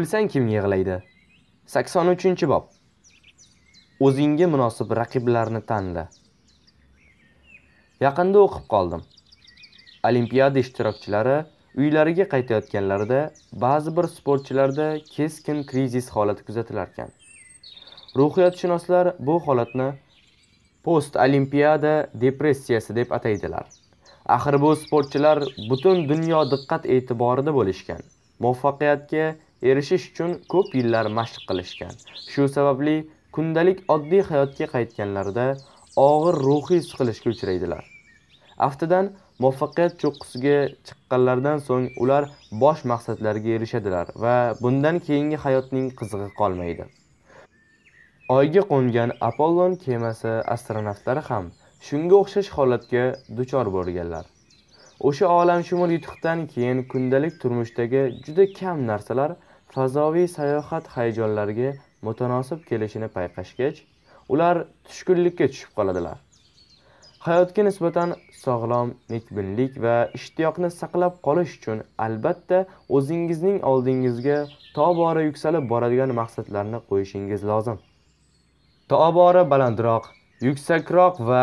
O'lsang kim yig'laydi? 83-bob. O'zingga munosib raqiblarni tanla. Yaqinda o'qib qoldim. Olimpiada ishtirokchilari uylariga qaytayotganlarida ba'zi bir sportchilarda keskin krizis holati kuzatilar ekan. Ruhiyatshunoslar bu holatni post olimpiada depressiyasi deb ataydilar. Axir bu sportchilar butun dunyo diqqat e'tiborida bo'lishgan. Muvaffaqiyatga erishish uchun ko'p yillar mashq qilishgan shu sababli kundalik oddiy hayotga qaytganlarida og'ir ruhiy siqilishga uchraydilar aftidan muvaffaqiyat cho'qqisiga chiqqanlaridan so'ng ular bosh maqsadlariga erishadilar va bundan keyingi hayotning qizig'i qolmaydi oyga qo'ngan apollon kemasi astronavtlari ham shunga o'xshash holatga duchor bo'lganlar o'sha olamshumul yutuqdan keyin kundalik turmushdagi juda kam narsalar fazoviy sayohat hayajonlariga mutanosib kelishini payqashgach ular tushkunlikka tushib qoladilar hayotga nisbatan sog'lom nekbinlik va ishtiyoqni saqlab qolish uchun albatta o'zingizning oldingizga tobora yuksalib boradigan maqsadlarni qo'yishingiz lozim tobora balandroq yuksakroq va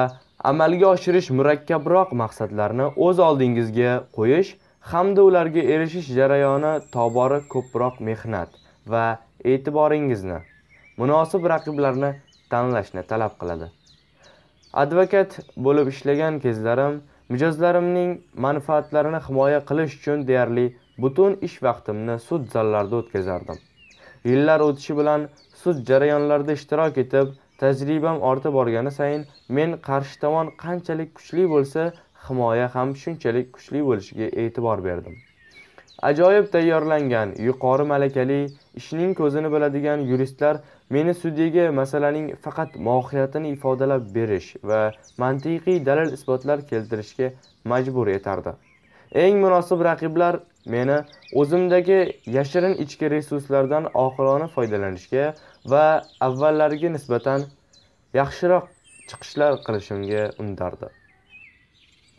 amalga oshirish murakkabroq maqsadlarni o'z oldingizga qo'yish hamda ularga erishish jarayoni tobora ko'proq mehnat va e'tiboringizni munosib raqiblarni tanlashni talab qiladi advokat bo'lib ishlagan kezlarim mijozlarimning manfaatlarini himoya qilish uchun deyarli butun ish vaqtimni sud zallarida o'tkazardim yillar o'tishi bilan sud jarayonlarida ishtirok etib tajribam ortib borgani sayin men qarshi tomon qanchalik kuchli bo'lsa himoya ham shunchalik kuchli bo'lishiga e'tibor berdim ajoyib tayyorlangan yuqori malakali ishning ko'zini biladigan yuristlar meni sudyaga masalaning faqat mohiyatini ifodalab berish va mantiqiy dalil isbotlar keltirishga majbur etardi eng munosib raqiblar meni o'zimdagi yashirin ichki resurslardan oqilona foydalanishga va avvallariga nisbatan yaxshiroq chiqishlar qilishimga undardi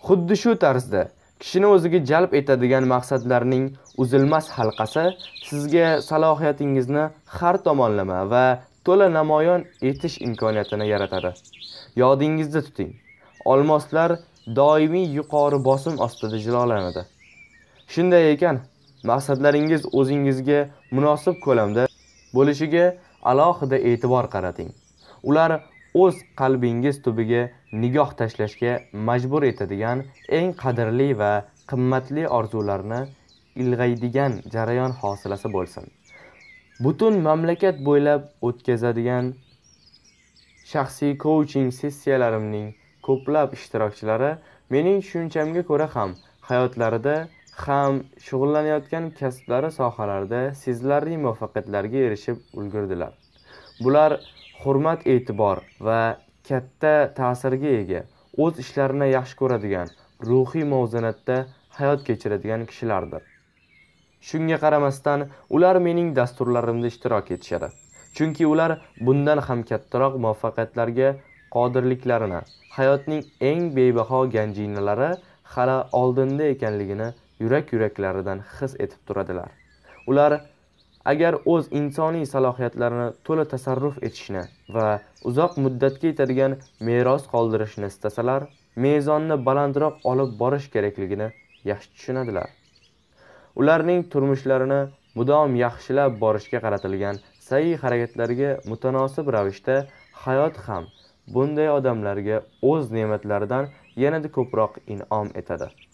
Xuddi shu tarzda kishini o'ziga jalb etadigan maqsadlarning uzilmas halqasi sizga salohiyatingizni har tomonlama va to'la namoyon etish imkoniyatini yaratadi. Yodingizda tuting. Olmoslar doimiy yuqori bosim ostida jilolanadi. Shunday ekan, maqsadlaringiz o'zingizga munosib ko'lamda bo'lishiga alohida e'tibor qarating. Ular o'z qalbingiz tubiga nigoh tashlashga majbur etadigan eng qadrli va qimmatli orzularni ilg'aydigan jarayon hosilasi bo'lsin butun mamlakat bo'ylab o'tkazadigan shaxsiy kouching sessiyalarimning ko'plab ishtirokchilari mening tushunchamga ko'ra ham hayotlarida ham shug'ullanayotgan kasblari sohalarida sezilarli muvaffaqiyatlarga erishib ulgurdilar bular hurmat e'tibor va katta ta'sirga ega o'z ishlarini yaxshi ko'radigan ruhiy muvozanatda hayot kechiradigan kishilardir shunga qaramasdan ular mening dasturlarimda ishtirok etishadi chunki ular bundan ham kattaroq muvaffaqiyatlarga qodirliklarini hayotning eng bebaho ganjinalari hali oldinda ekanligini yurak yuraklaridan his etib turadilar ular agar o'z insoniy salohiyatlarini to'la tasarruf etishni va uzoq muddatga yetadigan meros qoldirishni istasalar mezonni balandroq olib borish kerakligini yaxshi tushunadilar ularning turmushlarini mudom yaxshilab borishga qaratilgan sa'yi harakatlariga mutanosib ravishda hayot ham bunday odamlarga o'z ne'matlaridan yanada ko'proq in'om etadi